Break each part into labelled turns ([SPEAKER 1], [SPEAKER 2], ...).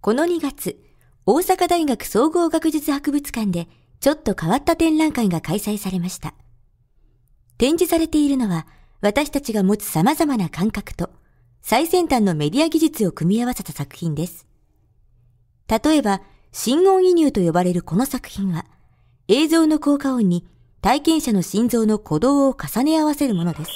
[SPEAKER 1] この2月、大阪大学総合学術博物館でちょっと変わった展覧会が開催されました。展示されているのは私たちが持つ様々な感覚と最先端のメディア技術を組み合わせた作品です。例えば、心音移入と呼ばれるこの作品は映像の効果音に体験者の心臓の鼓動を重ね合わせるものです。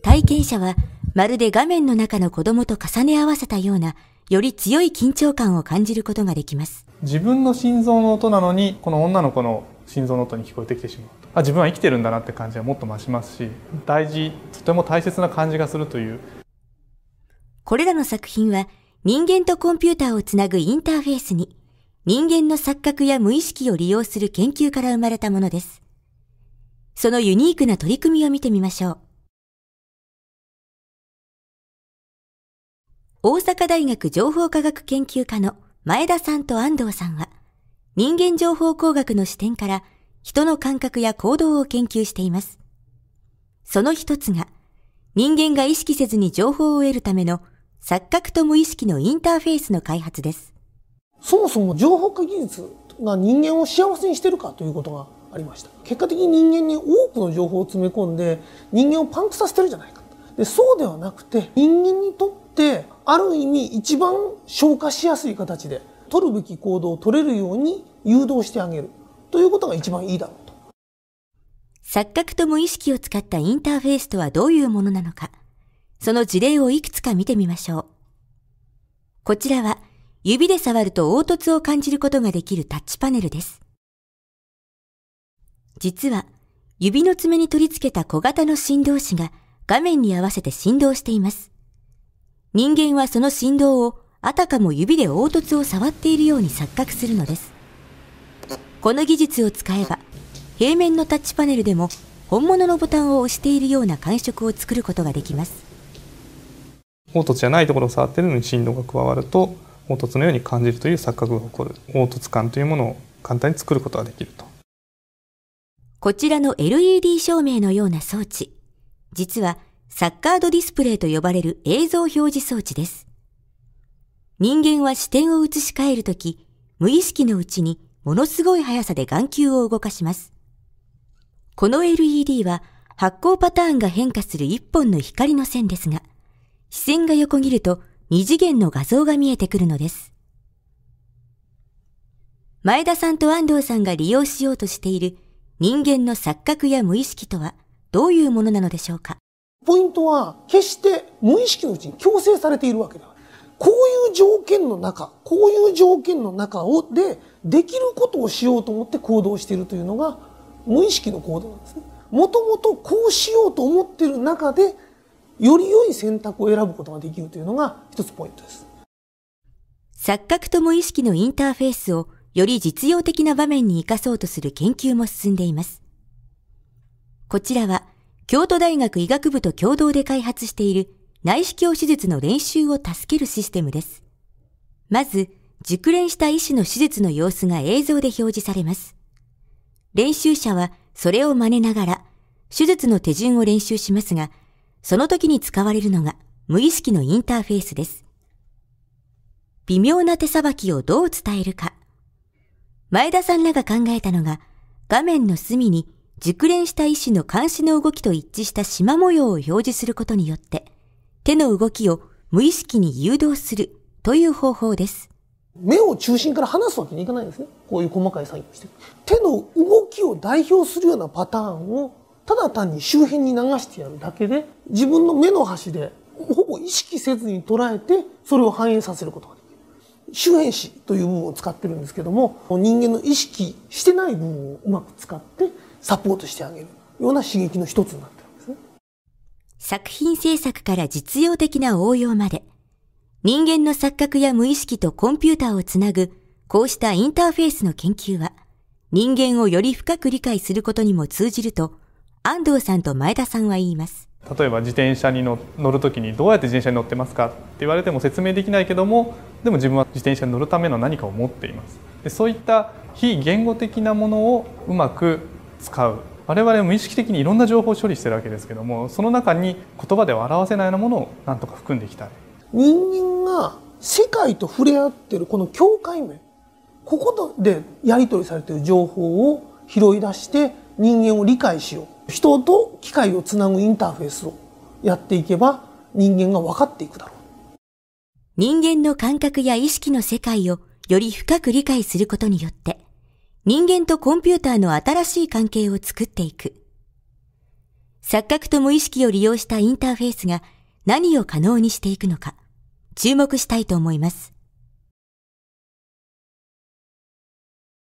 [SPEAKER 1] 体験者はまるで画面の中の子供と重ね合わせたようなより強い緊張感を感じることができま
[SPEAKER 2] す自分の心臓の音なのにこの女の子の心臓の音に聞こえてきてしまうあ自分は生きてるんだなって感じはもっと増しますし大事とても大切な感じがするという
[SPEAKER 1] これらの作品は人間とコンピューターをつなぐインターフェースに人間の錯覚や無意識を利用する研究から生まれたものですそのユニークな取り組みを見てみましょう大阪大学情報科学研究科の前田さんと安藤さんは、人間情報工学の視点から人の感覚や行動を研究しています。その一つが、人間が意識せずに情報を得るための錯覚と無意識のインターフェースの開発です。そもそ
[SPEAKER 3] も情報化技術が人間を幸せにしてるかということがありました。結果的に人間に多くの情報を詰め込んで人間をパンクさせてるじゃないか。でそうではなくて人間にとってある意味一番消化しやすい形で取るべき行動を取れるように誘導してあげるということが一番いいだろうと。錯覚と無意識を使ったインターフェースとはどういうものなのか、その事例
[SPEAKER 1] をいくつか見てみましょう。こちらは指で触ると凹凸を感じることができるタッチパネルです。実は指の爪に取り付けた小型の振動子が画面に合わせて振動しています。人間はその振動をあたかも指で凹凸を触っているように錯覚するのです。この技術を使えば、平面のタッチパネルでも本物のボタンを押しているような感触を作ることができます。
[SPEAKER 2] 凹凸じゃないところを触っているのに振動が加わると、凹凸のように感じるという錯覚が起こる。凹凸感というものを簡単に作ることができると。
[SPEAKER 1] こちらの LED 照明のような装置、実はサッカードディスプレイと呼ばれる映像表示装置です。人間は視点を移し替えるとき、無意識のうちにものすごい速さで眼球を動かします。この LED は発光パターンが変化する一本の光の線ですが、視線が横切ると二次元の画像が見えてくるのです。前田さんと安藤さんが利用しようとしている人間の錯覚
[SPEAKER 3] や無意識とはどういうものなのでしょうかポイントは決して無意識のうちに強制されているわけではない。こういう条件の中、こういう条件の中をでできることをしようと思って行動しているというのが無意識の行動なんですね。もともとこうしようと思っている中でより良い選択を選ぶことができるというのが一つポイントです。錯覚と無意識のインター
[SPEAKER 1] フェースをより実用的な場面に活かそうとする研究も進んでいます。こちらは京都大学医学部と共同で開発している内視鏡手術の練習を助けるシステムです。まず、熟練した医師の手術の様子が映像で表示されます。練習者はそれを真似ながら、手術の手順を練習しますが、その時に使われるのが無意識のインターフェースです。微妙な手さばきをどう伝えるか。前田さんらが考えたのが、画面の隅に熟練した医師の監視の動きと一致した縞模様を表示することによって、手の
[SPEAKER 3] 動きを無意識に誘導するという方法です。目を中心から離すわけにいかないんですね。こういう細かい作業をして手の動きを代表するようなパターンを、ただ単に周辺に流してやるだけで、自分の目の端で、ほぼ意識せずに捉えて、それを反映させることができる。周辺視という部分を使ってるんですけども、人間の意識してない部分をうまく使って、サポートしてあげるような刺激の一つになってるんですね。作品制作から実用的
[SPEAKER 1] な応用まで、人間の錯覚や無意識とコンピューターをつなぐ、こうしたインターフェースの研究は、人間をより深く理解することにも通じると、安藤さんと前田さんは言います。
[SPEAKER 2] 例えば自転車に乗るときにどうやって自転車に乗ってますかって言われても説明できないけどもでも自分は自転車に乗るための何かを持っていますでそういった非言語的なものをうまく使う我々も意識的にいろんな情報を処理してるわけですけどもその中に言葉では表せないようなものをなんとか含んでいきたい
[SPEAKER 3] 人間が世界と触れ合ってるこの境界面ここでやり取りされてる情報を拾い出して人間を理解しよう人と機械をつなぐインターフェースをやっていけば人間が分かっていくだろう人間の感覚や意識の世界をより深く
[SPEAKER 1] 理解することによって人間とコンピューターの新しい関係を作っていく。錯覚と無意識を利用したインターフェースが何を可能にしていくのか、注目したいと思います。